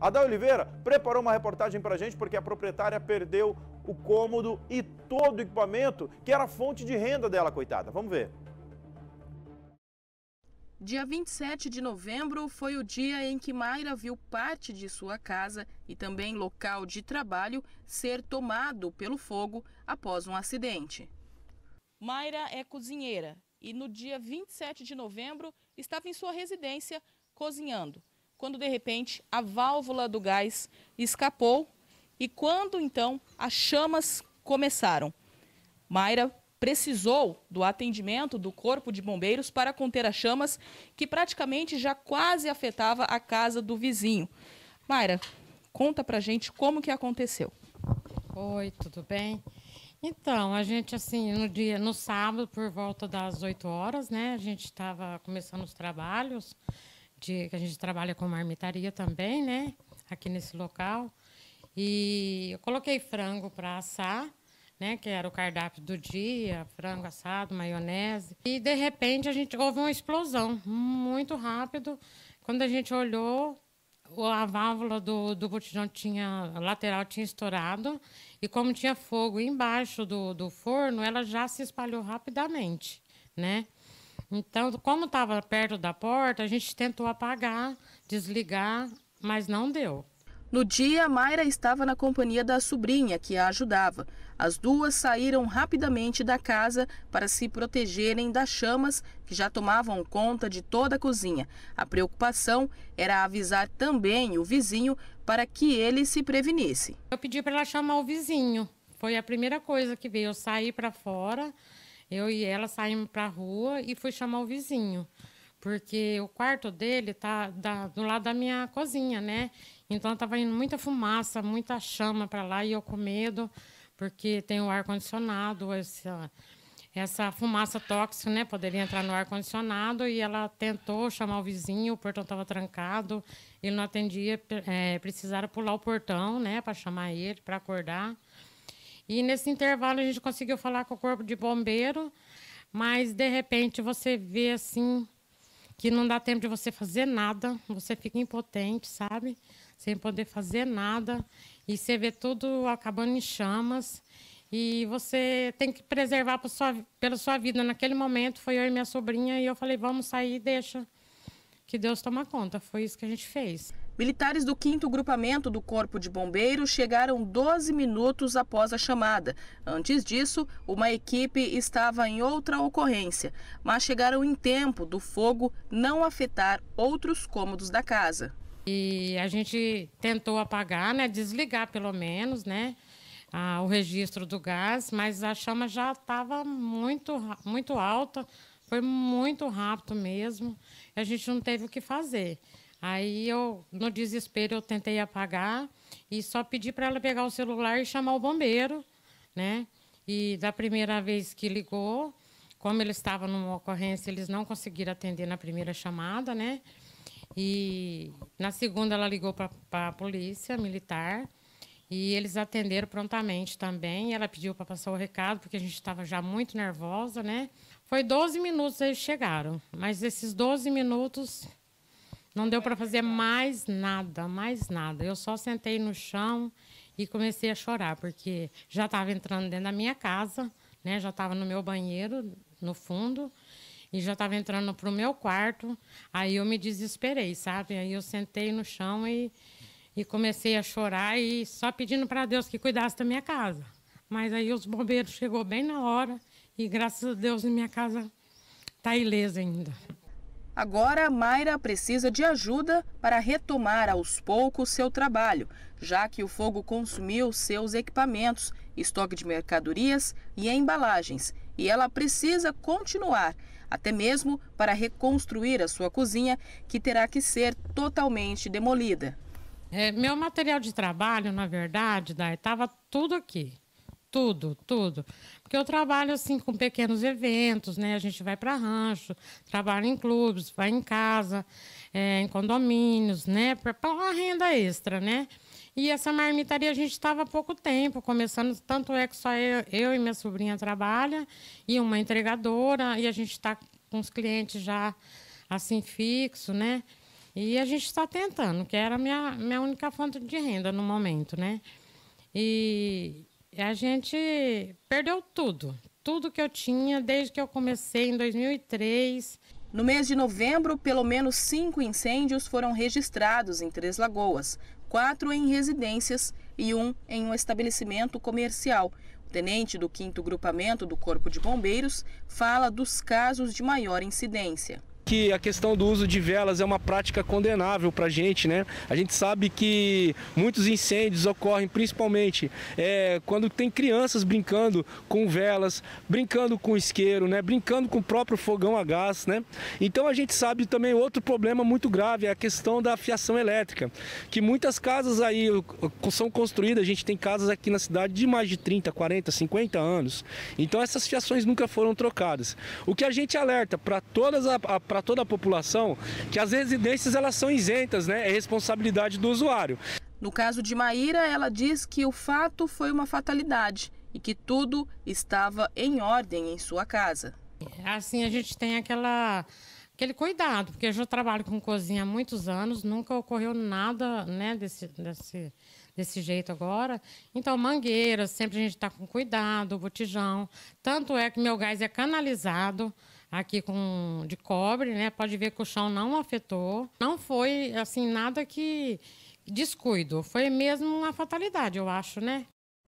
Adal Oliveira preparou uma reportagem para a gente porque a proprietária perdeu o cômodo e todo o equipamento que era fonte de renda dela, coitada. Vamos ver. Dia 27 de novembro foi o dia em que Mayra viu parte de sua casa e também local de trabalho ser tomado pelo fogo após um acidente. Mayra é cozinheira e no dia 27 de novembro estava em sua residência cozinhando quando de repente a válvula do gás escapou e quando então as chamas começaram. Mayra precisou do atendimento do Corpo de Bombeiros para conter as chamas que praticamente já quase afetava a casa do vizinho. Mayra, conta pra gente como que aconteceu. Oi, tudo bem? Então, a gente assim, no dia, no sábado, por volta das 8 horas, né? A gente estava começando os trabalhos de, que a gente trabalha com marmitaria também, né? Aqui nesse local. E eu coloquei frango para assar, né? Que era o cardápio do dia, frango assado, maionese. E de repente a gente houve uma explosão muito rápido. Quando a gente olhou, a válvula do, do botijão tinha, a lateral tinha estourado e como tinha fogo embaixo do, do forno, ela já se espalhou rapidamente, né? Então, como estava perto da porta, a gente tentou apagar, desligar, mas não deu. No dia, Mayra estava na companhia da sobrinha, que a ajudava. As duas saíram rapidamente da casa para se protegerem das chamas que já tomavam conta de toda a cozinha. A preocupação era avisar também o vizinho para que ele se prevenisse. Eu pedi para ela chamar o vizinho. Foi a primeira coisa que veio. Eu saí para fora eu e ela saímos para a rua e fui chamar o vizinho, porque o quarto dele tá da, do lado da minha cozinha, né? Então estava indo muita fumaça, muita chama para lá e eu com medo, porque tem o ar condicionado, essa essa fumaça tóxica, né? Poderia entrar no ar condicionado e ela tentou chamar o vizinho, o portão estava trancado, ele não atendia, é, precisaram pular o portão, né? Para chamar ele, para acordar. E nesse intervalo a gente conseguiu falar com o corpo de bombeiro, mas de repente você vê assim que não dá tempo de você fazer nada, você fica impotente, sabe? Sem poder fazer nada e você vê tudo acabando em chamas e você tem que preservar por sua, pela sua vida. Naquele momento foi eu e minha sobrinha e eu falei, vamos sair, deixa que Deus toma conta. Foi isso que a gente fez. Militares do 5 Grupamento do Corpo de Bombeiros chegaram 12 minutos após a chamada. Antes disso, uma equipe estava em outra ocorrência, mas chegaram em tempo do fogo não afetar outros cômodos da casa. E a gente tentou apagar, né, desligar pelo menos, né, a, o registro do gás, mas a chama já estava muito, muito alta, foi muito rápido mesmo, E a gente não teve o que fazer. Aí eu, no desespero, eu tentei apagar e só pedi para ela pegar o celular e chamar o bombeiro, né? E da primeira vez que ligou, como eles estavam numa ocorrência, eles não conseguiram atender na primeira chamada, né? E na segunda ela ligou para a polícia militar e eles atenderam prontamente também. Ela pediu para passar o recado porque a gente estava já muito nervosa, né? Foi 12 minutos eles chegaram, mas esses 12 minutos não deu para fazer mais nada, mais nada. Eu só sentei no chão e comecei a chorar, porque já estava entrando dentro da minha casa, né? já estava no meu banheiro, no fundo, e já estava entrando para o meu quarto. Aí eu me desesperei, sabe? Aí eu sentei no chão e, e comecei a chorar, e só pedindo para Deus que cuidasse da minha casa. Mas aí os bombeiros chegou bem na hora, e graças a Deus minha casa está ilesa ainda. Agora, Mayra precisa de ajuda para retomar aos poucos seu trabalho, já que o fogo consumiu seus equipamentos, estoque de mercadorias e embalagens, e ela precisa continuar, até mesmo para reconstruir a sua cozinha, que terá que ser totalmente demolida. É, meu material de trabalho, na verdade, estava tudo aqui. Tudo, tudo. Porque eu trabalho assim com pequenos eventos, né? A gente vai para rancho, trabalha em clubes, vai em casa, é, em condomínios, né? Para uma renda extra, né? E essa marmitaria a gente estava há pouco tempo começando, tanto é que só eu, eu e minha sobrinha trabalham e uma entregadora e a gente está com os clientes já assim fixo, né? E a gente está tentando, que era a minha, minha única fonte de renda no momento, né? E, a gente perdeu tudo, tudo que eu tinha desde que eu comecei em 2003. No mês de novembro, pelo menos cinco incêndios foram registrados em Três Lagoas, quatro em residências e um em um estabelecimento comercial. O tenente do 5 Grupamento do Corpo de Bombeiros fala dos casos de maior incidência que a questão do uso de velas é uma prática condenável para a gente, né? A gente sabe que muitos incêndios ocorrem principalmente é, quando tem crianças brincando com velas, brincando com isqueiro, né? Brincando com o próprio fogão a gás, né? Então a gente sabe também outro problema muito grave é a questão da fiação elétrica, que muitas casas aí são construídas, a gente tem casas aqui na cidade de mais de 30, 40, 50 anos. Então essas fiações nunca foram trocadas. O que a gente alerta para todas a, a para toda a população que as residências elas são isentas, né? É responsabilidade do usuário. No caso de Maíra, ela diz que o fato foi uma fatalidade e que tudo estava em ordem em sua casa. Assim a gente tem aquela aquele cuidado, porque eu já trabalho com cozinha há muitos anos, nunca ocorreu nada, né, desse desse desse jeito agora. Então, mangueiras, sempre a gente está com cuidado, botijão. Tanto é que meu gás é canalizado aqui com de cobre, né? Pode ver que o chão não afetou. Não foi assim nada que descuido, foi mesmo uma fatalidade, eu acho, né?